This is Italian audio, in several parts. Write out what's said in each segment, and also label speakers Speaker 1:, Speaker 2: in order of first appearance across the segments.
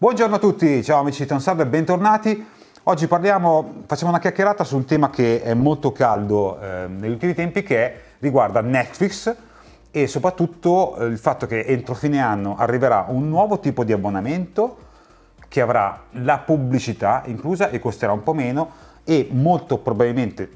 Speaker 1: Buongiorno a tutti, ciao amici di Transalve, bentornati. Oggi parliamo, facciamo una chiacchierata su un tema che è molto caldo eh, negli ultimi tempi che riguarda Netflix e soprattutto eh, il fatto che entro fine anno arriverà un nuovo tipo di abbonamento che avrà la pubblicità inclusa e costerà un po' meno e molto probabilmente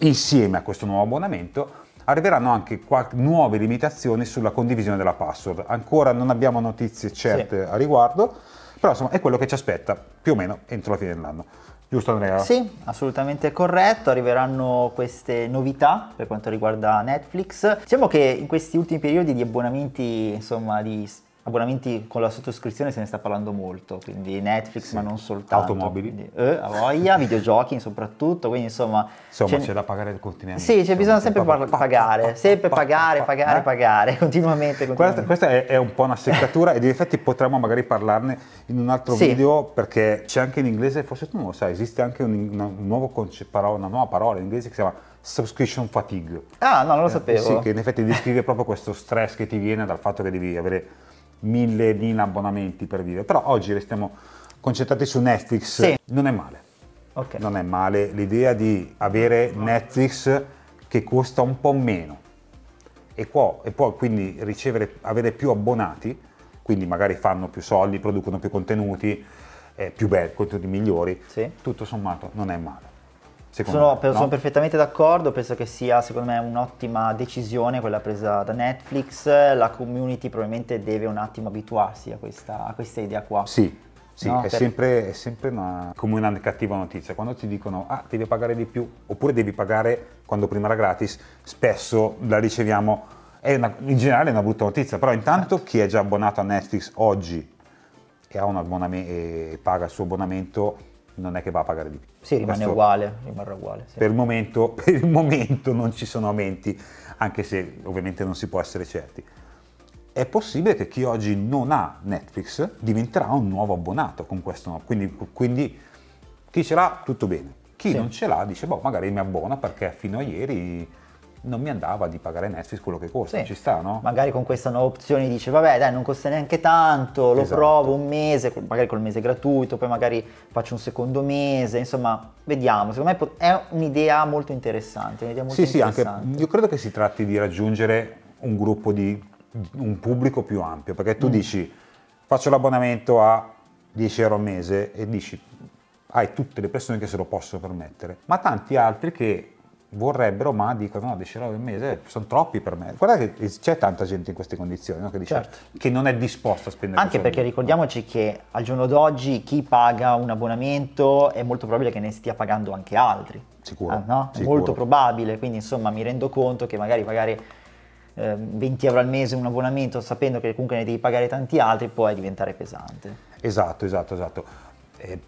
Speaker 1: insieme a questo nuovo abbonamento arriveranno anche nuove limitazioni sulla condivisione della password. Ancora non abbiamo notizie certe sì. a riguardo, però insomma è quello che ci aspetta più o meno entro la fine dell'anno. Giusto Andrea? Sì,
Speaker 2: assolutamente corretto, arriveranno queste novità per quanto riguarda Netflix. Diciamo che in questi ultimi periodi di abbonamenti, insomma, di abbonamenti con la sottoscrizione se ne sta parlando molto, quindi Netflix sì. ma non soltanto. Automobili. eh, a voglia, videogiochi soprattutto,
Speaker 1: quindi insomma... Insomma c'è, c'è da pagare continuamente.
Speaker 2: Sì, c'è bisogno sempre pa- pagare, sempre pagare, eh? pagare, pagare, continuamente. continuamente.
Speaker 1: Questa, questa è, è, un po' una seccatura e in effetti potremmo magari parlarne in un altro sì. video perché c'è anche in inglese, forse tu non lo sai, esiste anche un, una, un nuovo conce- parola, una nuova parola in inglese che si chiama subscription fatigue. Ah, no, non lo eh, sapevo. sì, che in effetti descrive proprio questo stress che ti viene dal fatto che devi avere 1000 abbonamenti per vivere, però oggi restiamo concentrati su Netflix, sì. non è male. Okay. Non è male l'idea di avere Netflix che costa un po' meno e può, e può quindi ricevere, avere più abbonati, quindi magari fanno più soldi, producono più contenuti, eh, più belli, contenuti migliori, sì. tutto sommato non è male. Sono, per, no?
Speaker 2: perfettamente d'accordo, penso che sia secondo me un'ottima decisione quella presa da Netflix, la community probabilmente deve un attimo abituarsi a questa, a questa idea qua. Sì,
Speaker 1: sì, no, è, per... sempre, è, sempre, una, come una cattiva notizia. Quando ti dicono, ah, devi pagare di più, oppure devi pagare quando prima era gratis, spesso la riceviamo, una, in generale è una brutta notizia, però intanto certo. chi è già abbonato a Netflix oggi e, e paga il suo abbonamento non è che va a pagare di più. Sì, rimane Questo uguale, rimarrà uguale. Sì. Per, il momento, per il momento non ci sono aumenti, anche se ovviamente non si può essere certi. È possibile che chi oggi non ha Netflix diventerà un nuovo abbonato con questo no. Quindi, quindi chi ce l'ha, tutto bene. Chi sì. non ce l'ha dice, boh, magari mi abbona perché fino a ieri non mi andava di pagare Netflix quello che costa, sì. ci sta, no?
Speaker 2: Magari con questa nuova opzione dice, vabbè dai, non costa neanche tanto, lo esatto. provo un mese, magari col mese gratuito, poi magari faccio un secondo mese, insomma, vediamo. Secondo me è un'idea molto interessante, un'idea molto sì, interessante. Sì,
Speaker 1: anche, io credo che si tratti di raggiungere un gruppo di, un pubblico più ampio, perché tu mm. dici, faccio l'abbonamento a 10 euro al mese e dici, hai tutte le persone che se lo possono permettere, ma tanti altri che vorrebbero ma dicono no 10 euro al mese sono troppi per me guarda che c'è tanta gente in queste condizioni no? che, dice, certo. che non è disposta a spendere anche perché soldi. ricordiamoci che
Speaker 2: al giorno d'oggi chi paga un abbonamento è molto probabile che ne stia pagando anche altri
Speaker 1: sicuro, ah, no? sicuro. molto
Speaker 2: probabile quindi insomma mi rendo conto che magari pagare ehm, 20 euro al mese un abbonamento sapendo che comunque ne devi pagare tanti altri può eh, diventare pesante
Speaker 1: esatto esatto esatto eh,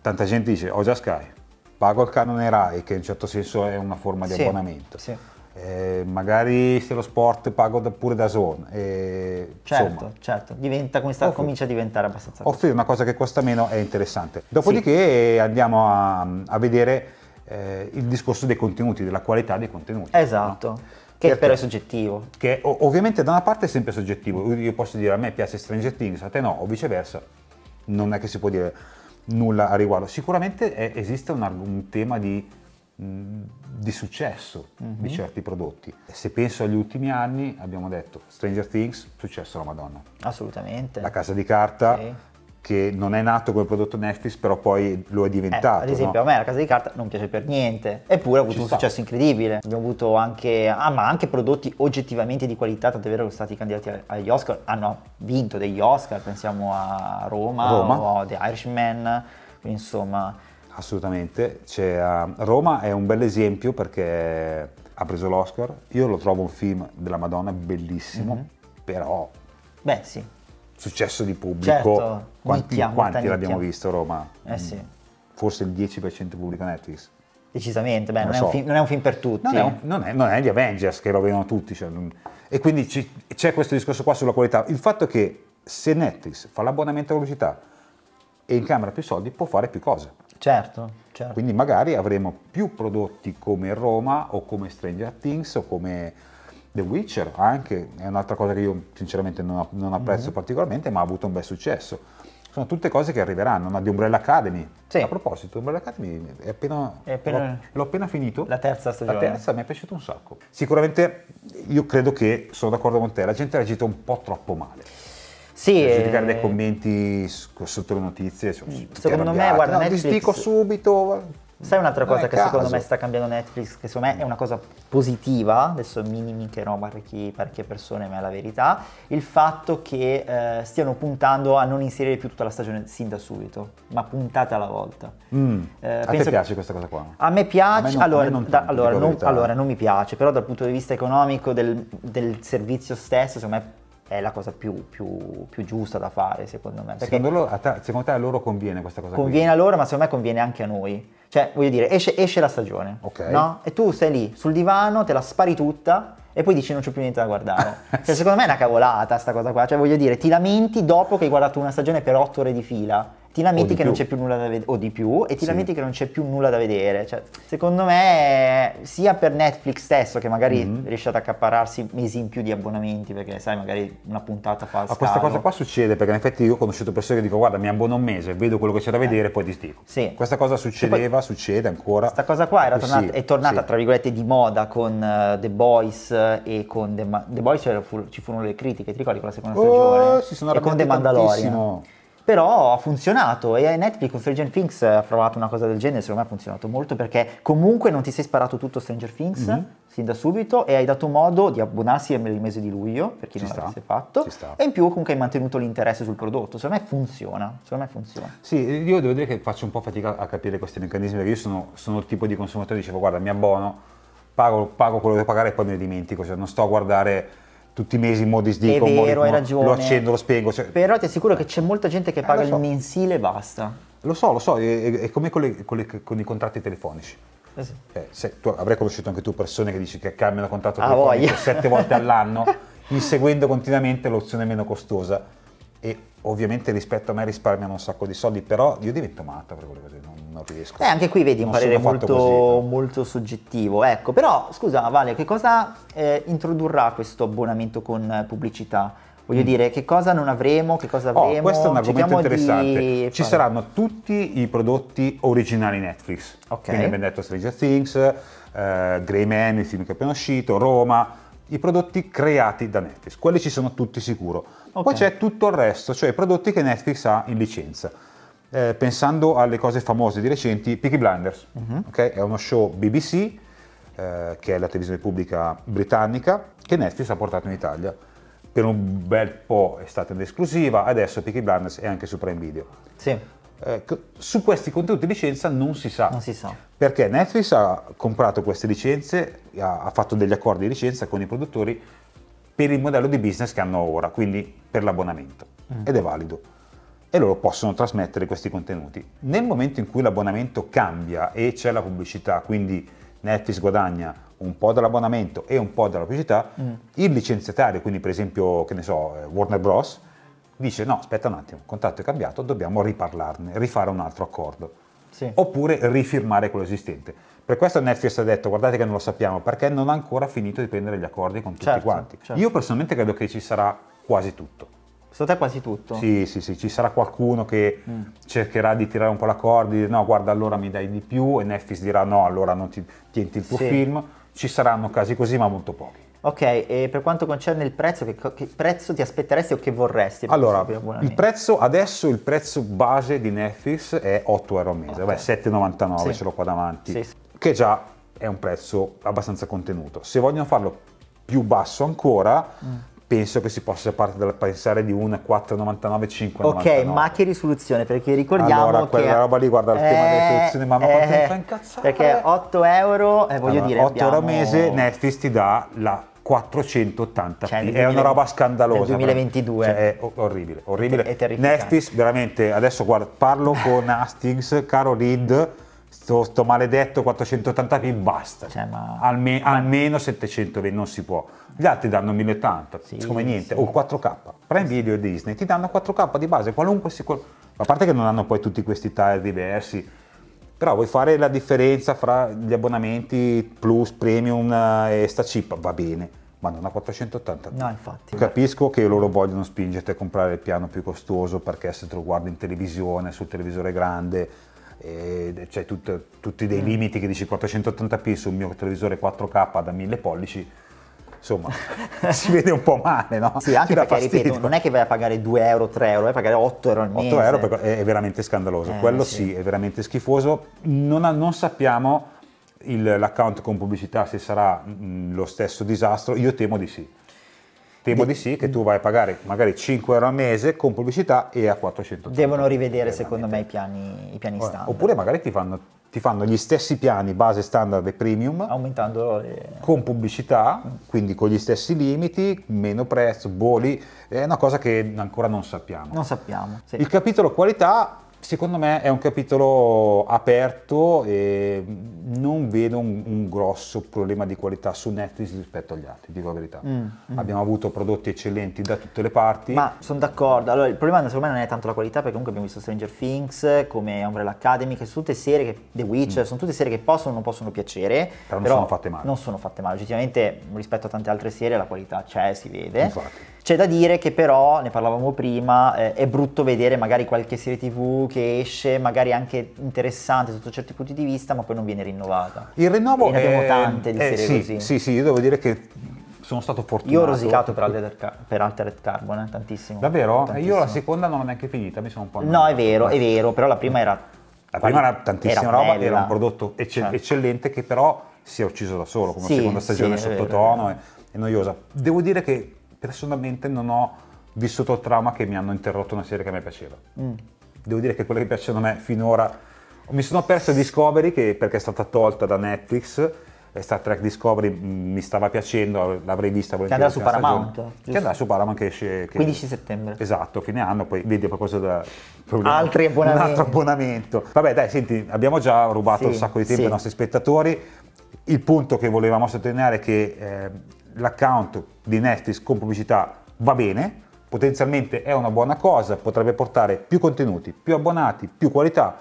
Speaker 1: tanta gente dice ho già Sky pago il canone RAI, che in certo senso è una forma di sì, abbonamento. Sì. Eh, magari se lo sport pago da, pure da zone. Eh, certo, insomma,
Speaker 2: certo, certo. Diventa, sta, comincia a diventare abbastanza...
Speaker 1: Offrire una cosa che costa meno è interessante. Dopodiché sì. andiamo a, a vedere eh, il discorso dei contenuti, della qualità dei contenuti. Esatto. No? Che Perché, certo. però è soggettivo. Che ovviamente da una parte è sempre soggettivo. Io posso dire a me piace Stranger Things, a te no, o viceversa. Non è che si può dire nulla a riguardo. Sicuramente è, esiste un, un, tema di, di successo mm-hmm. di mhm. certi prodotti. Se penso agli ultimi anni, abbiamo detto Stranger Things, successo la Madonna. Assolutamente. La casa di carta, okay che non è nato come prodotto Netflix, però poi lo è diventato. Eh, ad esempio, no? a me la casa di carta non piace per
Speaker 2: niente, eppure ha avuto Ci un sta. successo incredibile. Abbiamo avuto anche, ah, ma anche prodotti oggettivamente di qualità, tanto è vero che sono stati candidati agli Oscar, hanno vinto degli Oscar, pensiamo a Roma, Roma. o a The Irishman, quindi insomma.
Speaker 1: Assolutamente, cioè, Roma è un bel esempio perché ha preso l'Oscar, io lo trovo un film della Madonna bellissimo, mm-hmm. però... Beh sì, successo di pubblico. Certo, quanti, nicchia, quanti l'abbiamo visto Roma? Eh sì. Mm. Forse il 10% pubblico Netflix. Decisamente, beh, non, non, so. è film, non, è un film, per tutti. Non è, non è, non è gli Avengers che lo vedono tutti. Cioè, e quindi ci, c'è questo discorso qua sulla qualità. Il fatto è che se Netflix fa l'abbonamento a velocità e in camera più soldi, può fare più cose. Certo, certo. Quindi magari avremo più prodotti come Roma o come Stranger Things o come The Witcher anche è un'altra cosa che io sinceramente non, non apprezzo mm-hmm. particolarmente, ma ha avuto un bel successo. Sono tutte cose che arriveranno, una di Umbrella Academy. Sì. A proposito, Umbrella Academy è appena, è appena l'ho, l'ho, appena finito. La terza stagione. La terza mi è piaciuta un sacco. Sicuramente io credo che, sono d'accordo con te, la gente ha agito un po' troppo male. Sì, eh, giudicare dei commenti sotto le notizie. Cioè, secondo me, guarda, no, Netflix... dico subito.
Speaker 2: Sai un'altra non cosa che caso. secondo me sta cambiando Netflix, che secondo me è una cosa positiva, adesso minimicherò parecchi, parecchie persone, ma è la verità, il fatto che eh, stiano puntando a non inserire più tutta la stagione sin da subito, ma puntata alla volta. Mm. Eh, a te piace questa
Speaker 1: cosa qua? A me piace, allora, non, allora,
Speaker 2: non, mi piace, però dal punto di vista economico del, del servizio stesso, secondo me è la cosa più, più, più giusta da fare secondo me. Secondo, loro,
Speaker 1: a te, secondo te a loro conviene questa
Speaker 2: cosa? Conviene qui? a loro ma secondo me conviene anche a noi. Cioè voglio dire esce, esce la stagione okay. no? e tu sei lì sul divano, te la spari tutta e poi dici non c'è più niente da guardare. cioè, secondo me è una cavolata sta cosa qua, cioè voglio dire ti lamenti dopo che hai guardato una stagione per otto ore di fila ti lamenti che più. non c'è più nulla da vedere, o di più, e ti sì. lamenti che non c'è più nulla da vedere. Cioè, secondo me, sia per Netflix stesso, che magari mm-hmm. riesce ad accaparrarsi mesi in più di abbonamenti, perché sai, magari una puntata fa... Ma questa cosa qua
Speaker 1: succede, perché in effetti io ho conosciuto persone che dico, guarda, mi abbono un mese, vedo quello che c'è da eh. vedere, eh. poi disdico. Sì. Questa
Speaker 2: cosa succedeva,
Speaker 1: poi, succede ancora. Questa cosa qua
Speaker 2: era eh, tornata, sì, è tornata, sì. tra virgolette, di moda con uh, The Boys e con The, Ma- The Boys, fu- ci furono le critiche, ti ricordi con la seconda oh, stagione? Si sono e con The Mandalorian. Tantissimo però ha funzionato e Netflix con Stranger Things ha provato una cosa del genere, secondo me ha funzionato molto perché comunque non ti sei sparato tutto Stranger Things mm-hmm. sin da subito e hai dato modo di abbonarsi al mese
Speaker 1: di luglio per chi Ci non sta. l'avesse fatto
Speaker 2: e in più comunque hai mantenuto l'interesse sul prodotto, secondo me funziona, secondo me funziona.
Speaker 1: Sì, io devo dire che faccio un po' fatica a capire questi meccanismi perché io sono, sono il tipo di consumatore che dicevo guarda mi abbono, pago, pago quello che devo pagare e poi me ne dimentico, cioè non sto a guardare tutti i mesi in modis di è vero, hai ragione. lo accendo, lo spengo. Cioè... Però ti assicuro che c'è molta gente che eh, paga eh, so. il mensile e basta. Lo so, lo so, è, è come con, le, con, le, con i contratti telefonici. Eh sì. eh, se, tu, avrai conosciuto anche tu persone che dici che cambiano contratto ah, telefonico sette volte all'anno, inseguendo continuamente l'opzione meno costosa e ovviamente rispetto a me risparmiano un sacco di soldi, però io divento matto per quelle cose, non, non riesco. Eh, anche qui vedi un parere molto, così,
Speaker 2: molto, soggettivo, ecco, però scusa Vale, che cosa eh, introdurrà questo abbonamento con pubblicità? Voglio mm. dire, che cosa non avremo, che cosa oh, avremo? Oh, questo è un argomento Cerchiamo interessante. Di... Ci Fare. saranno
Speaker 1: tutti i prodotti originali Netflix. Ok. Quindi abbiamo detto Stranger Things, eh, Grey Man, il film che è appena uscito, Roma, i prodotti creati da Netflix. Quelli ci sono tutti sicuro Okay. Poi c'è tutto il resto, cioè i prodotti che Netflix ha in licenza. Eh, pensando alle cose famose di recenti, Peaky Blinders, uh-huh. okay? è uno show BBC, eh, che è la televisione pubblica britannica, che Netflix ha portato in Italia. Per un bel po' è stata in esclusiva, adesso Peaky Blinders è anche su Prime Video. Sì. Eh, su questi contenuti di licenza non si sa. Non si sa. Perché Netflix ha comprato queste licenze, ha, ha fatto degli accordi di licenza con i produttori per il modello di business che hanno ora, quindi per l'abbonamento, mm. ed è valido. E loro possono trasmettere questi contenuti. Nel momento in cui l'abbonamento cambia e c'è la pubblicità, quindi Netflix guadagna un po' dall'abbonamento e un po' dalla pubblicità, mm. il licenziatario, quindi per esempio, che ne so, eh, Warner Bros., dice no, aspetta un attimo, il contratto è cambiato, dobbiamo riparlarne, rifare un altro accordo. Sì. Oppure rifirmare quello esistente. Per questo Netflix ha detto, guardate che non lo sappiamo, perché non ha ancora finito di prendere gli accordi con tutti certo, quanti. Certo. Io personalmente credo che ci sarà quasi tutto. Secondo te quasi tutto? Sì, sì, sì, ci sarà qualcuno che mm. cercherà di tirare un po' la corda, di dire no, guarda, allora mi dai di più, e Netflix dirà no, allora non ti tienti il tuo sì. film. Ci saranno casi così, ma molto pochi.
Speaker 2: Ok, e per quanto concerne il prezzo, che, che prezzo ti aspetteresti o che vorresti? Allora, il
Speaker 1: prezzo, adesso il prezzo base di Netflix è 8 euro al mese, okay. 7,99 sì. ce l'ho qua davanti. Sì, sì che già è un prezzo abbastanza contenuto. Se vogliono farlo più basso ancora, mm. penso che si possa pensare di un 4,99-5,99. Ok, ma che risoluzione? Perché ricordiamo allora, quella che... roba lì, guarda, il eh, tema delle eh, risoluzioni, mamma, eh, quanto mi eh, fa incazzare! Perché
Speaker 2: 8 euro, eh, voglio allora, dire, 8 abbiamo... euro al mese
Speaker 1: Netflix ti dà la 480 cioè, 2000, è una roba scandalosa. Nel 2022. Cioè, è orribile, orribile. È, è Netflix veramente, adesso guarda, parlo con Hastings, caro Reed, sto, sto maledetto 480p basta, cioè, ma... Alme, ma... almeno 720 p non si può. Gli altri danno 1080, sì, come niente, sì. o 4K. Prime Video e Disney ti danno 4K di base, qualunque si... A parte che non hanno poi tutti questi tile diversi, però vuoi fare la differenza fra gli abbonamenti plus, premium eh, e sta chip, va bene, ma non a 480. No, infatti. Capisco che loro vogliono spingerti a comprare il piano più costoso perché se te lo guardi in televisione, sul televisore grande, eh, c'è cioè, tut, tutti dei mm. limiti che dici 480p sul mio televisore 4K da 1000 pollici, insomma, si vede un po' male, no? Sì, anche perché, fastidio. ripeto, non è che
Speaker 2: vai a pagare 2 euro, 3 euro, vai a pagare 8 euro al mese. 8 euro
Speaker 1: è veramente scandaloso, eh, quello sì. sì. è veramente schifoso. Non, non sappiamo l'account con pubblicità se sarà mh, mm, lo stesso disastro, io temo di sì. Temo di sì, che tu vai a pagare magari 5 euro al mese con pubblicità e a 400 euro. Devono
Speaker 2: rivedere secondo me i piani, i piani standard.
Speaker 1: Oppure magari ti fanno, ti fanno, gli stessi piani base standard e premium. Aumentando le... Con pubblicità, quindi con gli stessi limiti, meno prezzo, voli. È una cosa che ancora non sappiamo. Non sappiamo, sì. Il capitolo qualità Secondo me è un capitolo aperto e non vedo un, un, grosso problema di qualità su Netflix rispetto agli altri, dico la verità. Mm, mm. Abbiamo avuto prodotti eccellenti da tutte le parti. Ma sono d'accordo, allora il problema secondo me non è tanto la qualità perché comunque abbiamo
Speaker 2: visto Stranger Things come Umbrella Academy, che sono tutte serie che The Witch, mm. sono tutte serie che possono o non possono piacere, però non però sono fatte male. Non sono fatte male, oggettivamente rispetto a tante altre serie la qualità c'è, si vede. Infatti. C'è da dire che però, ne parlavamo prima, eh, è brutto vedere magari qualche serie tv che esce, magari anche interessante sotto certi punti di vista, ma poi non viene rinnovata.
Speaker 1: Il rinnovo... E ne abbiamo è... tante di eh, serie sì, così. Sì, sì, io devo dire che sono stato fortunato. Io ho rosicato per Altered, per Altered Carbon, eh, tantissimo. Davvero? Tantissimo. Io la seconda non l'ho neanche finita, mi sono un po'... Annoiato. No, è vero, è vero,
Speaker 2: però la prima era...
Speaker 1: La prima era tantissima era roba, bella. era un prodotto eh. ecce- certo. eccellente che però si è ucciso da solo, come sì, seconda stagione sì, sottotono e, e noiosa. Devo dire che personalmente non ho vissuto trauma che mi hanno interrotto una serie che a me piaceva. Mm. Devo dire che quelle che piacciono a me finora... Mi sono perso Discovery che, perché è stata tolta da Netflix, Star Trek Discovery mm, mi stava piacendo, l'avrei vista volentieri. Che andrà su Paramount. Stagione, che andrà su Paramount che esce... Che 15 settembre. Esatto, fine anno, poi vedi qualcosa da... Altri abbonamenti. Un altro abbonamento. Vabbè dai, senti, abbiamo già rubato sì, un sacco di tempo sì. ai nostri spettatori. Il punto che volevamo sottolineare è che eh, l'account di Netflix con pubblicità va bene, potenzialmente è una buona cosa, potrebbe portare più contenuti, più abbonati, più qualità,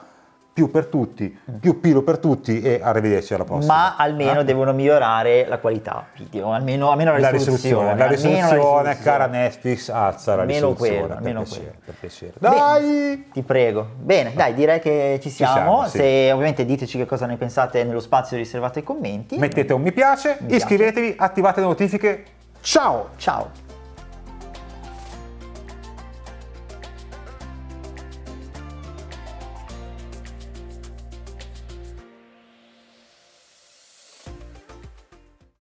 Speaker 1: più per tutti, mm. più pilo per tutti e arrivederci alla prossima.
Speaker 2: Ma almeno eh? devono migliorare la qualità video, almeno, almeno la, la risoluzione. risoluzione la, risoluzione la risoluzione, cara
Speaker 1: Netflix, alza la almeno risoluzione. Quello, almeno piacere, quello. Per piacere. Dai! Bene, ti
Speaker 2: prego. Bene, dai, direi che ci siamo. Ci siamo sì. Se ovviamente diteci che cosa ne pensate nello spazio riservato ai commenti. Mettete un mi piace, mi iscrivetevi,
Speaker 1: piace. attivate le notifiche. Ciao! Ciao!